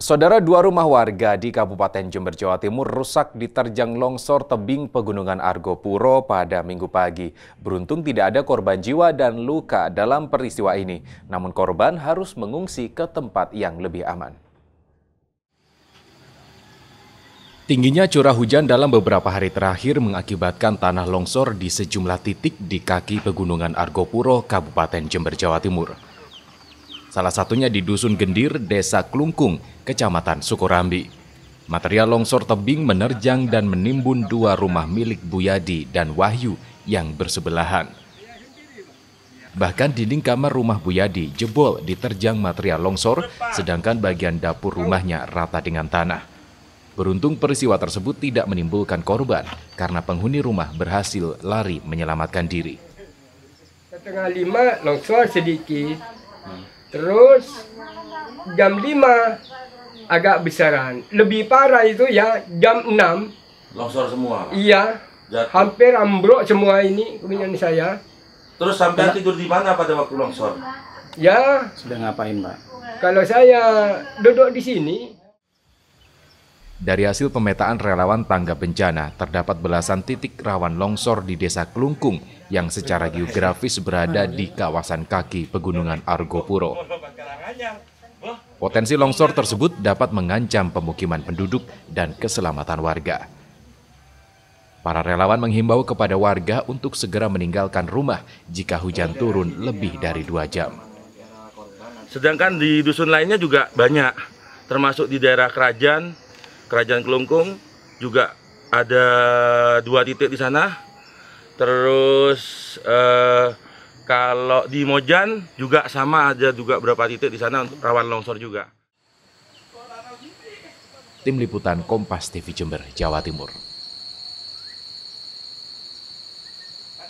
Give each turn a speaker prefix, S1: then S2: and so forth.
S1: Saudara dua rumah warga di Kabupaten Jember, Jawa Timur rusak diterjang longsor tebing pegunungan Argopuro pada minggu pagi. Beruntung tidak ada korban jiwa dan luka dalam peristiwa ini, namun korban harus mengungsi ke tempat yang lebih aman. Tingginya curah hujan dalam beberapa hari terakhir mengakibatkan tanah longsor di sejumlah titik di kaki pegunungan Argopuro, Kabupaten Jember, Jawa Timur. Salah satunya di Dusun Gendir, Desa Klungkung, Kecamatan Sukorambi. Material longsor tebing menerjang dan menimbun dua rumah milik Buyadi dan Wahyu yang bersebelahan. Bahkan dinding kamar rumah Buyadi jebol diterjang material longsor, sedangkan bagian dapur rumahnya rata dengan tanah. Beruntung peristiwa tersebut tidak menimbulkan korban karena penghuni rumah berhasil lari menyelamatkan diri.
S2: Setengah lima longsor sedikit, Terus jam 5 agak besaran. Lebih parah itu ya jam 6 longsor semua. Iya. Jatuh. Hampir ambruk semua ini kemudian saya. Terus sampai iya. tidur di mana pada waktu longsor? Ya. Sudah ngapain, Pak? Kalau saya duduk di sini,
S1: dari hasil pemetaan relawan tangga bencana, terdapat belasan titik rawan longsor di Desa Kelungkung yang secara geografis berada di kawasan kaki Pegunungan Argopuro. Potensi longsor tersebut dapat mengancam pemukiman penduduk dan keselamatan warga. Para relawan menghimbau kepada warga untuk segera meninggalkan rumah jika hujan turun lebih dari dua jam.
S3: Sedangkan di dusun lainnya juga banyak, termasuk di daerah Kerajaan, Kerajaan Kelungkung juga ada dua titik di sana. Terus eh, kalau di Mojan juga sama ada juga beberapa titik di sana untuk rawan longsor juga.
S1: Tim Liputan Kompas TV Jember, Jawa Timur.